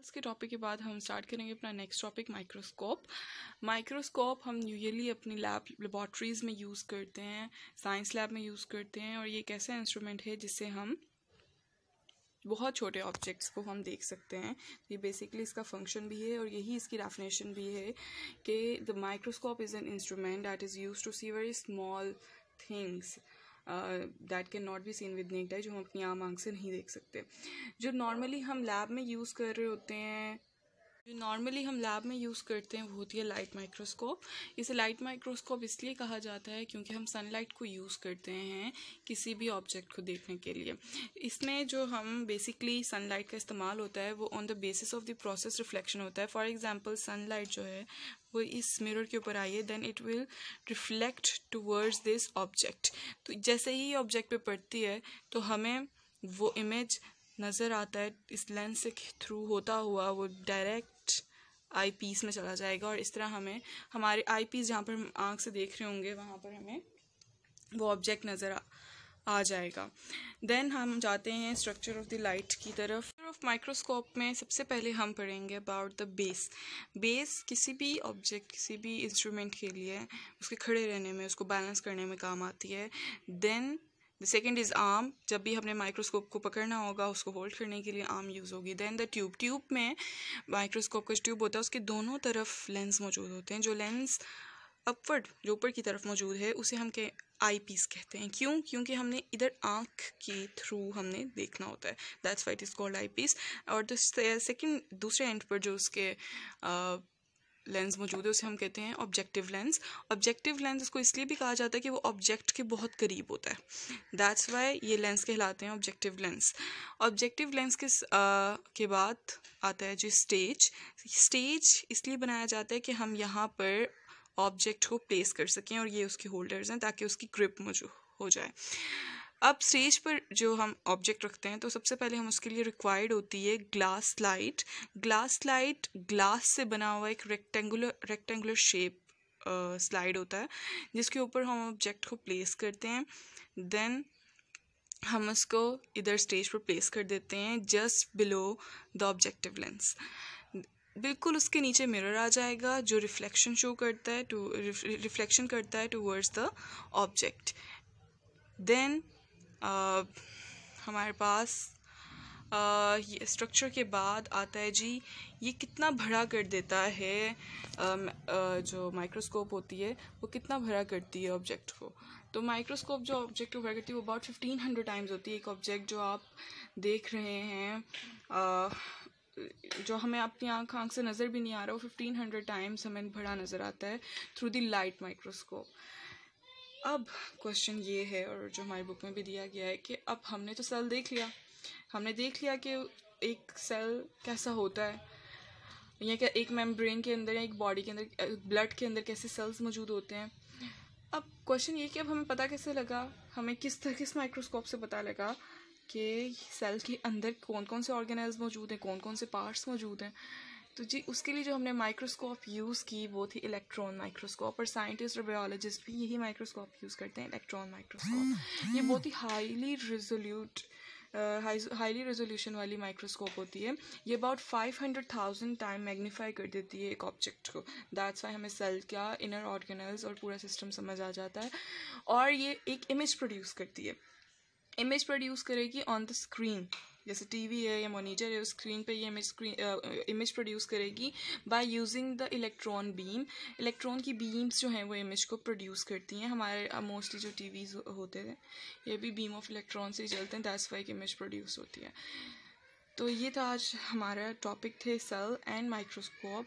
आज के टॉपिक के बाद हम स्टार्ट करेंगे अपना नेक्स्ट टॉपिक माइक्रोस्कोप माइक्रोस्कोप हम यूजली अपनी लैब लेबॉट्रीज में यूज़ करते हैं साइंस लैब में यूज़ करते हैं और ये एक ऐसा इंस्ट्रूमेंट है जिससे हम बहुत छोटे ऑब्जेक्ट्स को हम देख सकते हैं ये बेसिकली इसका फंक्शन भी है और यही इसकी डेफिनेशन भी है कि the microscope is an instrument that is use to see very small things that can not be seen with naked है जो हम अपनी आम आंख से नहीं देख सकते जो नॉर्मली हम लैब में यूज़ कर रहे होते हैं जो नॉर्मली हम लैब में यूज़ करते हैं वो होती है लाइट माइक्रोस्कोप इसे लाइट माइक्रोस्कोप इसलिए कहा जाता है क्योंकि हम सनलाइट को यूज़ करते हैं किसी भी ऑब्जेक्ट को देखने के लिए इसमें जो हम बेसिकली सनलाइट का इस्तेमाल होता है वो on the basis of the process reflection होता है फॉर एग्जांपल सनलाइट जो है वो इस मिरर के ऊपर आई है then it will reflect towards this object तो जैसे ही ऑब्जेक्ट पे पड़ती है तो हमें वो इमेज नज़र आता है इस लेंस के थ्रू होता हुआ वो डायरेक्ट आई पीस में चला जाएगा और इस तरह हमें हमारे आई पीस जहाँ पर हम आँख से देख रहे होंगे वहाँ पर हमें वो ऑब्जेक्ट नज़र आ, आ जाएगा देन हम जाते हैं स्ट्रक्चर ऑफ द लाइट की तरफ ऑफ माइक्रोस्कोप में सबसे पहले हम पढ़ेंगे अबाउट द बेस बेस किसी भी ऑब्जेक्ट किसी भी इंस्ट्रूमेंट के लिए उसके खड़े रहने में उसको बैलेंस करने में काम आती है then the second is arm जब भी हमने माइक्रोस्कोप को पकड़ना होगा उसको होल्ड करने के लिए आर्म यूज़ होगी देन द ट्यूब ट्यूब में माइक्रोस्कोप का ट्यूब होता है उसके दोनों तरफ लेंस मौजूद होते हैं जो लेंस अपवर्ड जो ऊपर की तरफ मौजूद है उसे हम के आई पीस कहते हैं क्यों क्योंकि हमने इधर आँख के थ्रू हमने देखना होता है that's what is called eyepiece और तो सेकेंड दूसरे एंड पर जो उसके लेंस मौजूद है उसे हम कहते हैं ऑब्जेक्टिव लेंस ऑब्जेक्टिव लेंस इसको इसलिए भी कहा जाता है कि वो ऑब्जेक्ट के बहुत करीब होता है दैट्स वाई ये लेंस कहलाते हैं ऑब्जेक्टिव लेंस ऑब्जेक्टिव लेंस के आ, के बाद आता है जो स्टेज स्टेज इसलिए बनाया जाता है कि हम यहाँ पर ऑब्जेक्ट को प्लेस कर सकें और ये उसके होल्डर्स हैं ताकि उसकी ग्रिप मौजूद हो जाए अब स्टेज पर जो हम ऑब्जेक्ट रखते हैं तो सबसे पहले हम उसके लिए रिक्वायर्ड होती है glass light glass light glass से बना हुआ एक रेक्टेंगुलर रेक्टेंगुलर शेप स्लाइड होता है जिसके ऊपर हम ऑब्जेक्ट को प्लेस करते हैं देन हम उसको इधर स्टेज पर प्लेस कर देते हैं just below the objective lens बिल्कुल उसके नीचे मिरर आ जाएगा जो रिफ्लेक्शन शो करता है टू रिफ्लेक्शन करता है टूवर्ड्स द ऑब्जेक्ट देन हमारे पास स्ट्रक्चर uh, के बाद आता है जी ये कितना भरा कर देता है uh, uh, जो माइक्रोस्कोप होती है वो कितना भरा करती है ऑब्जेक्ट को तो माइक्रोस्कोप जो ऑब्जेक्ट को भरा करती है वो अबाउट फिफ्टीन हंड्रेड टाइम्स होती है एक ऑब्जेक्ट जो आप देख रहे हैं uh, जो हमें अपनी आँख आँख से नज़र भी नहीं आ रहा वो फिफ्टीन हंड्रेड टाइम्स हमें बड़ा नज़र आता है थ्रू दी लाइट माइक्रोस्कोप अब क्वेश्चन ये है और जो हमारी बुक में भी दिया गया है कि अब हमने तो सेल देख लिया हमने देख लिया कि एक सेल कैसा होता है या क्या एक मेम्ब्रेन के अंदर या एक बॉडी के अंदर ब्लड के अंदर कैसे सेल्स मौजूद होते हैं अब क्वेश्चन ये कि अब हमें पता कैसे लगा हमें किस तरह किस माइक्रोस्कोप से पता लगा कि सेल के अंदर कौन कौन से ऑर्गेनाइज मौजूद हैं कौन कौन से पार्ट्स मौजूद हैं तो जी उसके लिए जो हमने माइक्रोस्कोप यूज़ की वो थी इलेक्ट्रॉन माइक्रोस्कोप और साइंटिस्ट और बायोलॉजिस्ट भी यही माइक्रोस्कोप यूज़ करते हैं इलेक्ट्रॉन हम्म। माइक्रोस्कोप ये बहुत ही हाईली रिजोल्यूट हाईली रेजोल्यूशन वाली माइक्रोस्कोप होती है ये about five hundred thousand time magnify कर देती है एक ऑब्जेक्ट को दैट्स वाई हमें सेल का इनर ऑर्गेनल्स और पूरा सिस्टम समझ आ जाता है और ये एक इमेज प्रोड्यूस करती है इमेज प्रोड्यूस करेगी ऑन द स्क्रीन जैसे टीवी है या मोनीटर है उस स्क्रीन पे ये इमेज स्क्रीन इमेज प्रोड्यूस करेगी by using the electron beam electron की बीम्स जो हैं वो इमेज को प्रोड्यूस करती हैं हमारे मोस्टली जो टीवीज होते हैं ये भी बीम ऑफ इलेक्ट्रॉन से चलते हैं दैट्स वाई इमेज प्रोड्यूस होती है तो ये था आज हमारा टॉपिक थे सेल एंड माइक्रोस्कोप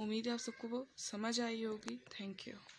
उम्मीद है आप सबको वो समझ आई होगी थैंक यू